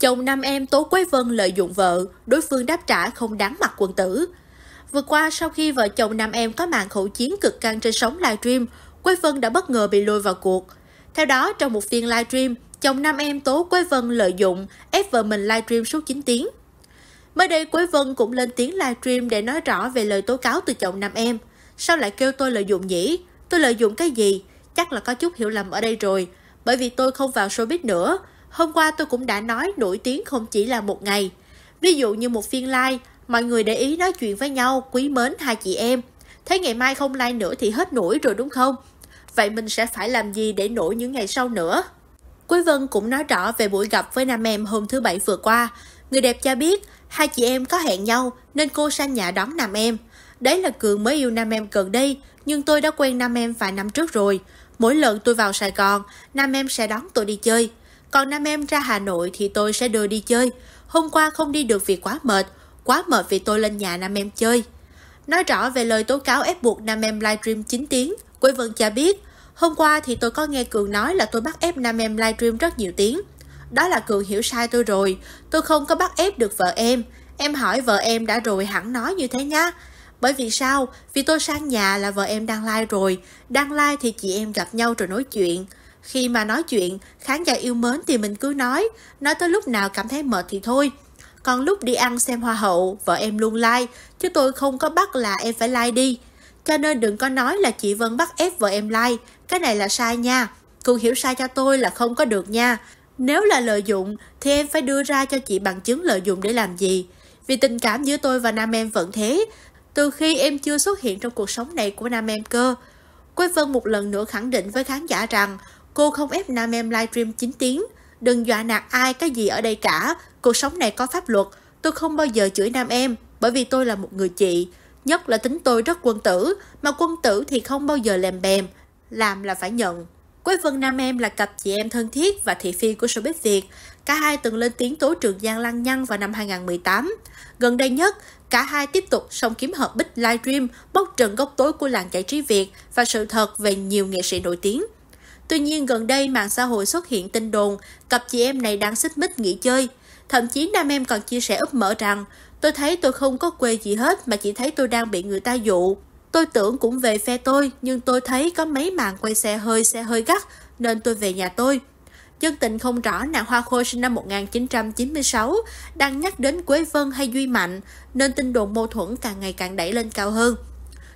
Chồng nam em Tố Quế Vân lợi dụng vợ, đối phương đáp trả không đáng mặt quân tử. Vừa qua, sau khi vợ chồng nam em có màn khẩu chiến cực căng trên sóng livestream, Quế Vân đã bất ngờ bị lôi vào cuộc. Theo đó, trong một phiên livestream, chồng nam em Tố Quế Vân lợi dụng ép vợ mình livestream suốt 9 tiếng. Mới đây, Quế Vân cũng lên tiếng livestream để nói rõ về lời tố cáo từ chồng nam em. Sao lại kêu tôi lợi dụng nhỉ? Tôi lợi dụng cái gì? Chắc là có chút hiểu lầm ở đây rồi, bởi vì tôi không vào showbiz nữa, Hôm qua tôi cũng đã nói nổi tiếng không chỉ là một ngày. Ví dụ như một phiên live, mọi người để ý nói chuyện với nhau, quý mến hai chị em. Thế ngày mai không like nữa thì hết nổi rồi đúng không? Vậy mình sẽ phải làm gì để nổi những ngày sau nữa? Quý Vân cũng nói rõ về buổi gặp với nam em hôm thứ Bảy vừa qua. Người đẹp cho biết, hai chị em có hẹn nhau nên cô sang nhà đón nam em. Đấy là Cường mới yêu nam em gần đây, nhưng tôi đã quen nam em vài năm trước rồi. Mỗi lần tôi vào Sài Gòn, nam em sẽ đón tôi đi chơi. Còn nam em ra Hà Nội thì tôi sẽ đưa đi chơi. Hôm qua không đi được vì quá mệt, quá mệt vì tôi lên nhà nam em chơi. Nói rõ về lời tố cáo ép buộc nam em livestream 9 tiếng, Quế Vân cho biết, hôm qua thì tôi có nghe Cường nói là tôi bắt ép nam em livestream rất nhiều tiếng. Đó là Cường hiểu sai tôi rồi, tôi không có bắt ép được vợ em. Em hỏi vợ em đã rồi hẳn nói như thế nhá. Bởi vì sao? Vì tôi sang nhà là vợ em đang like rồi, đang like thì chị em gặp nhau rồi nói chuyện. Khi mà nói chuyện, khán giả yêu mến thì mình cứ nói, nói tới lúc nào cảm thấy mệt thì thôi. Còn lúc đi ăn xem hoa hậu, vợ em luôn like, chứ tôi không có bắt là em phải like đi. Cho nên đừng có nói là chị Vân bắt ép vợ em like, cái này là sai nha. Cô hiểu sai cho tôi là không có được nha. Nếu là lợi dụng thì em phải đưa ra cho chị bằng chứng lợi dụng để làm gì. Vì tình cảm giữa tôi và nam em vẫn thế, từ khi em chưa xuất hiện trong cuộc sống này của nam em cơ. Quế Vân một lần nữa khẳng định với khán giả rằng Cô không ép nam em livestream 9 tiếng. Đừng dọa nạt ai cái gì ở đây cả. Cuộc sống này có pháp luật. Tôi không bao giờ chửi nam em bởi vì tôi là một người chị. Nhất là tính tôi rất quân tử, mà quân tử thì không bao giờ làm bèm. Làm là phải nhận. Quế Vân Nam Em là cặp chị em thân thiết và thị phi của showbiz Việt. Cả hai từng lên tiếng tố Trường Giang lăng nhăng vào năm 2018. Gần đây nhất, cả hai tiếp tục song kiếm hợp bích livestream bóc trần góc tối của làng giải trí Việt và sự thật về nhiều nghệ sĩ nổi tiếng. Tuy nhiên gần đây mạng xã hội xuất hiện tin đồn, cặp chị em này đang xích mích nghỉ chơi. Thậm chí nam em còn chia sẻ úp mở rằng, tôi thấy tôi không có quê gì hết mà chỉ thấy tôi đang bị người ta dụ. Tôi tưởng cũng về phe tôi, nhưng tôi thấy có mấy màn quay xe hơi, xe hơi gắt, nên tôi về nhà tôi. Dân tình không rõ nàng Hoa Khôi sinh năm 1996 đang nhắc đến Quế Vân hay Duy Mạnh, nên tin đồn mâu thuẫn càng ngày càng đẩy lên cao hơn.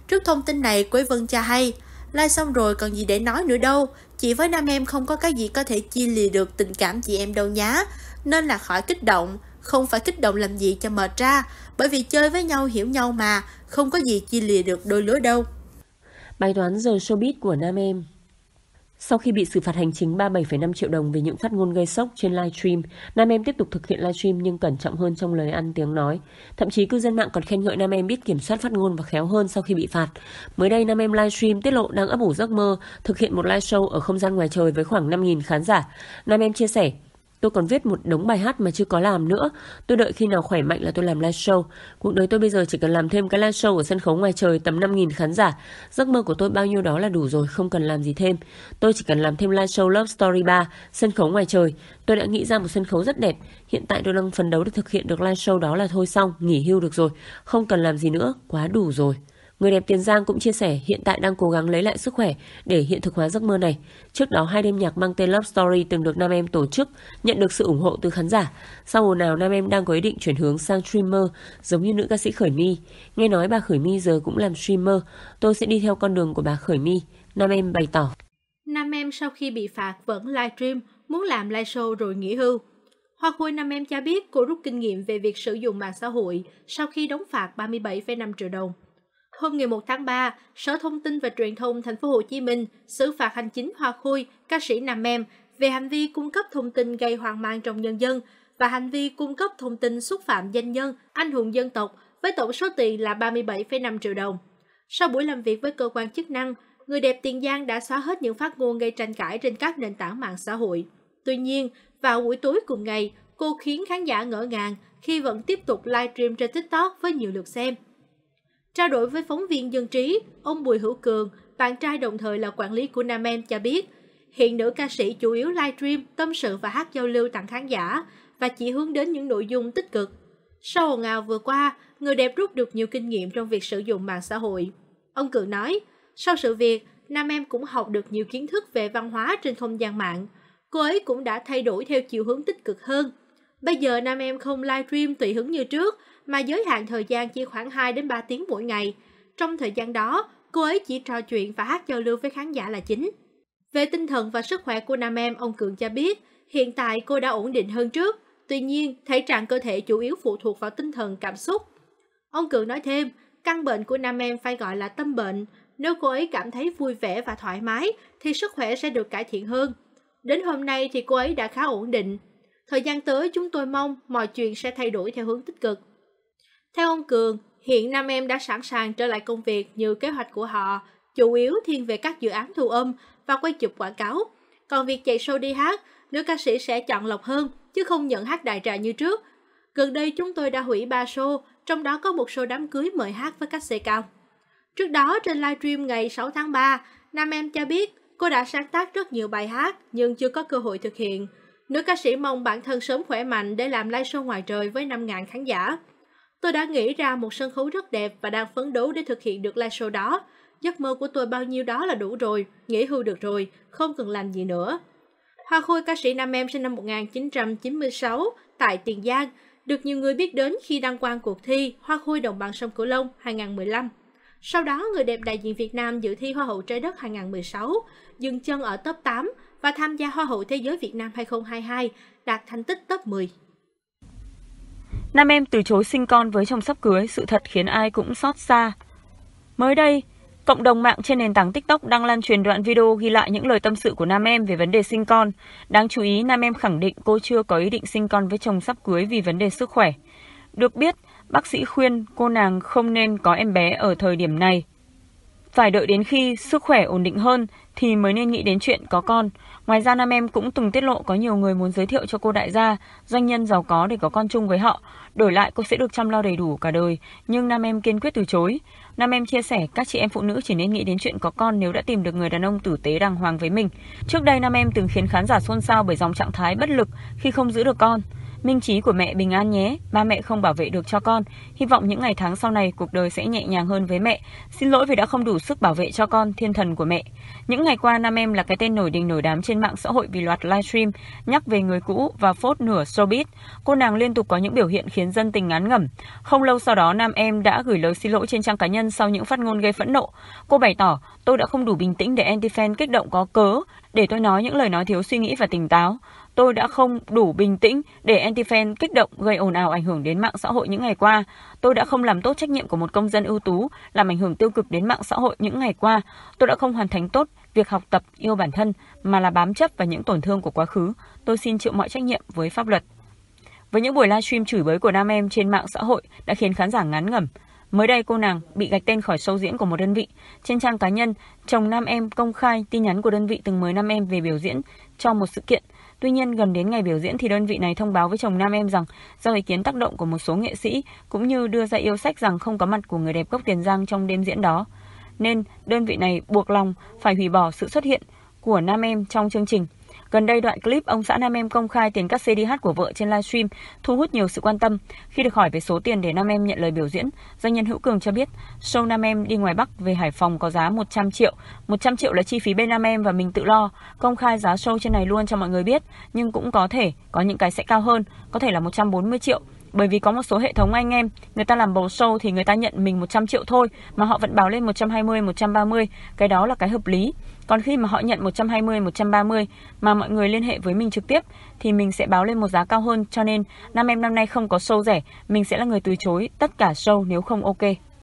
Trước thông tin này, Quế Vân cho hay, Like xong rồi còn gì để nói nữa đâu, chị với nam em không có cái gì có thể chia lìa được tình cảm chị em đâu nhá. Nên là khỏi kích động, không phải kích động làm gì cho mệt ra, bởi vì chơi với nhau hiểu nhau mà, không có gì chia lìa được đôi lứa đâu. Bài toán giờ showbiz của nam em sau khi bị xử phạt hành chính 37,5 triệu đồng vì những phát ngôn gây sốc trên live stream, nam em tiếp tục thực hiện live stream nhưng cẩn trọng hơn trong lời ăn tiếng nói. Thậm chí cư dân mạng còn khen ngợi nam em biết kiểm soát phát ngôn và khéo hơn sau khi bị phạt. Mới đây, nam em live stream tiết lộ đang ấp ủ giấc mơ thực hiện một live show ở không gian ngoài trời với khoảng 5.000 khán giả. Nam em chia sẻ, Tôi còn viết một đống bài hát mà chưa có làm nữa. Tôi đợi khi nào khỏe mạnh là tôi làm live show. Cuộc đời tôi bây giờ chỉ cần làm thêm cái live show ở sân khấu ngoài trời tầm 5.000 khán giả. Giấc mơ của tôi bao nhiêu đó là đủ rồi, không cần làm gì thêm. Tôi chỉ cần làm thêm live show Love Story 3, sân khấu ngoài trời. Tôi đã nghĩ ra một sân khấu rất đẹp. Hiện tại tôi đang phấn đấu để thực hiện được live show đó là thôi xong, nghỉ hưu được rồi. Không cần làm gì nữa, quá đủ rồi. Người đẹp Tiền Giang cũng chia sẻ hiện tại đang cố gắng lấy lại sức khỏe để hiện thực hóa giấc mơ này. Trước đó hai đêm nhạc mang tên Love Story từng được nam em tổ chức, nhận được sự ủng hộ từ khán giả. Sau mùa nào nam em đang có ý định chuyển hướng sang streamer giống như nữ ca sĩ Khởi My. Nghe nói bà Khởi My giờ cũng làm streamer, tôi sẽ đi theo con đường của bà Khởi My. nam em bày tỏ. Nam em sau khi bị phạt vẫn live stream muốn làm live show rồi nghỉ hưu. Hoa Khôi Nam Em cho biết cô rút kinh nghiệm về việc sử dụng mạng xã hội sau khi đóng phạt 37,5 triệu đồng hôm ngày 1 tháng 3, Sở Thông tin và Truyền thông Thành phố Hồ Chí Minh xử phạt hành chính Hoa Khôi, ca sĩ Nam Em về hành vi cung cấp thông tin gây hoang mang trong nhân dân và hành vi cung cấp thông tin xúc phạm danh nhân, anh hùng dân tộc với tổng số tiền là 37,5 triệu đồng. Sau buổi làm việc với cơ quan chức năng, người đẹp Tiền Giang đã xóa hết những phát ngôn gây tranh cãi trên các nền tảng mạng xã hội. Tuy nhiên, vào buổi tối cùng ngày, cô khiến khán giả ngỡ ngàng khi vẫn tiếp tục livestream trên TikTok với nhiều lượt xem. Trao đổi với phóng viên dân trí, ông Bùi Hữu Cường, bạn trai đồng thời là quản lý của Nam Em cho biết, hiện nữ ca sĩ chủ yếu livestream, tâm sự và hát giao lưu tặng khán giả và chỉ hướng đến những nội dung tích cực. Sau ồn ào vừa qua, người đẹp rút được nhiều kinh nghiệm trong việc sử dụng mạng xã hội. Ông Cường nói, sau sự việc, Nam Em cũng học được nhiều kiến thức về văn hóa trên không gian mạng. Cô ấy cũng đã thay đổi theo chiều hướng tích cực hơn, Bây giờ nam em không livestream tùy hứng như trước, mà giới hạn thời gian chỉ khoảng 2 đến 3 tiếng mỗi ngày. Trong thời gian đó, cô ấy chỉ trò chuyện và hát giao lưu với khán giả là chính. Về tinh thần và sức khỏe của nam em, ông Cường cho biết, hiện tại cô đã ổn định hơn trước, tuy nhiên thể trạng cơ thể chủ yếu phụ thuộc vào tinh thần cảm xúc. Ông Cường nói thêm, căn bệnh của nam em phải gọi là tâm bệnh, nếu cô ấy cảm thấy vui vẻ và thoải mái thì sức khỏe sẽ được cải thiện hơn. Đến hôm nay thì cô ấy đã khá ổn định, Thời gian tới chúng tôi mong mọi chuyện sẽ thay đổi theo hướng tích cực. Theo ông Cường, hiện Nam Em đã sẵn sàng trở lại công việc như kế hoạch của họ, chủ yếu thiên về các dự án thu âm và quay chụp quảng cáo. Còn việc chạy show đi hát, nữ ca sĩ sẽ chọn lọc hơn, chứ không nhận hát đại trà như trước. Gần đây chúng tôi đã hủy 3 show, trong đó có một show đám cưới mời hát với các xe cao. Trước đó trên livestream ngày 6 tháng 3, Nam Em cho biết cô đã sáng tác rất nhiều bài hát nhưng chưa có cơ hội thực hiện – Nữ ca sĩ mong bản thân sớm khỏe mạnh để làm live show ngoài trời với 5.000 khán giả. Tôi đã nghĩ ra một sân khấu rất đẹp và đang phấn đấu để thực hiện được live show đó. Giấc mơ của tôi bao nhiêu đó là đủ rồi, nghỉ hưu được rồi, không cần làm gì nữa. Hoa Khôi ca sĩ Nam Em sinh năm 1996 tại Tiền Giang, được nhiều người biết đến khi đăng quang cuộc thi Hoa Khôi Đồng bằng sông Cửu Long 2015. Sau đó, người đẹp đại diện Việt Nam dự thi Hoa hậu trái đất 2016, dừng chân ở top 8 và tham gia Hoa hậu Thế giới Việt Nam 2022, đạt thành tích top 10. Nam em từ chối sinh con với chồng sắp cưới, sự thật khiến ai cũng xót xa. Mới đây, Cộng đồng mạng trên nền tảng TikTok đang lan truyền đoạn video ghi lại những lời tâm sự của nam em về vấn đề sinh con. Đáng chú ý, nam em khẳng định cô chưa có ý định sinh con với chồng sắp cưới vì vấn đề sức khỏe. Được biết, bác sĩ khuyên cô nàng không nên có em bé ở thời điểm này. Phải đợi đến khi sức khỏe ổn định hơn thì mới nên nghĩ đến chuyện có con. Ngoài ra, nam em cũng từng tiết lộ có nhiều người muốn giới thiệu cho cô đại gia, doanh nhân giàu có để có con chung với họ. Đổi lại, cô sẽ được chăm lo đầy đủ cả đời, nhưng nam em kiên quyết từ chối. Nam em chia sẻ, các chị em phụ nữ chỉ nên nghĩ đến chuyện có con nếu đã tìm được người đàn ông tử tế đàng hoàng với mình. Trước đây, nam em từng khiến khán giả xôn xao bởi dòng trạng thái bất lực khi không giữ được con. Minh trí của mẹ bình an nhé, ba mẹ không bảo vệ được cho con. Hy vọng những ngày tháng sau này cuộc đời sẽ nhẹ nhàng hơn với mẹ. Xin lỗi vì đã không đủ sức bảo vệ cho con, thiên thần của mẹ. Những ngày qua nam em là cái tên nổi đình nổi đám trên mạng xã hội vì loạt livestream nhắc về người cũ và phốt nửa showbiz. Cô nàng liên tục có những biểu hiện khiến dân tình ngán ngẩm. Không lâu sau đó nam em đã gửi lời xin lỗi trên trang cá nhân sau những phát ngôn gây phẫn nộ. Cô bày tỏ, tôi đã không đủ bình tĩnh để anti-fan kích động có cớ để tôi nói những lời nói thiếu suy nghĩ và tỉnh táo. Tôi đã không đủ bình tĩnh để anti-fan kích động gây ồn ào ảnh hưởng đến mạng xã hội những ngày qua. Tôi đã không làm tốt trách nhiệm của một công dân ưu tú, làm ảnh hưởng tiêu cực đến mạng xã hội những ngày qua. Tôi đã không hoàn thành tốt việc học tập, yêu bản thân mà là bám chấp vào những tổn thương của quá khứ. Tôi xin chịu mọi trách nhiệm với pháp luật. Với những buổi livestream chửi bới của nam em trên mạng xã hội đã khiến khán giả ngán ngẩm, Mới đây cô nàng bị gạch tên khỏi show diễn của một đơn vị. Trên trang cá nhân, chồng nam em công khai tin nhắn của đơn vị từng mời nam em về biểu diễn cho một sự kiện. Tuy nhiên, gần đến ngày biểu diễn thì đơn vị này thông báo với chồng nam em rằng do ý kiến tác động của một số nghệ sĩ cũng như đưa ra yêu sách rằng không có mặt của người đẹp gốc Tiền Giang trong đêm diễn đó. Nên đơn vị này buộc lòng phải hủy bỏ sự xuất hiện của nam em trong chương trình. Gần đây đoạn clip ông xã Nam Em công khai tiền các CDH của vợ trên livestream thu hút nhiều sự quan tâm. Khi được hỏi về số tiền để Nam Em nhận lời biểu diễn, doanh nhân Hữu Cường cho biết show Nam Em đi ngoài Bắc về Hải Phòng có giá 100 triệu. 100 triệu là chi phí bên Nam Em và mình tự lo. Công khai giá show trên này luôn cho mọi người biết, nhưng cũng có thể có những cái sẽ cao hơn, có thể là 140 triệu. Bởi vì có một số hệ thống anh em, người ta làm bầu show thì người ta nhận mình 100 triệu thôi mà họ vẫn báo lên 120, 130, cái đó là cái hợp lý. Còn khi mà họ nhận 120, 130 mà mọi người liên hệ với mình trực tiếp thì mình sẽ báo lên một giá cao hơn cho nên năm em năm nay không có show rẻ, mình sẽ là người từ chối tất cả show nếu không ok.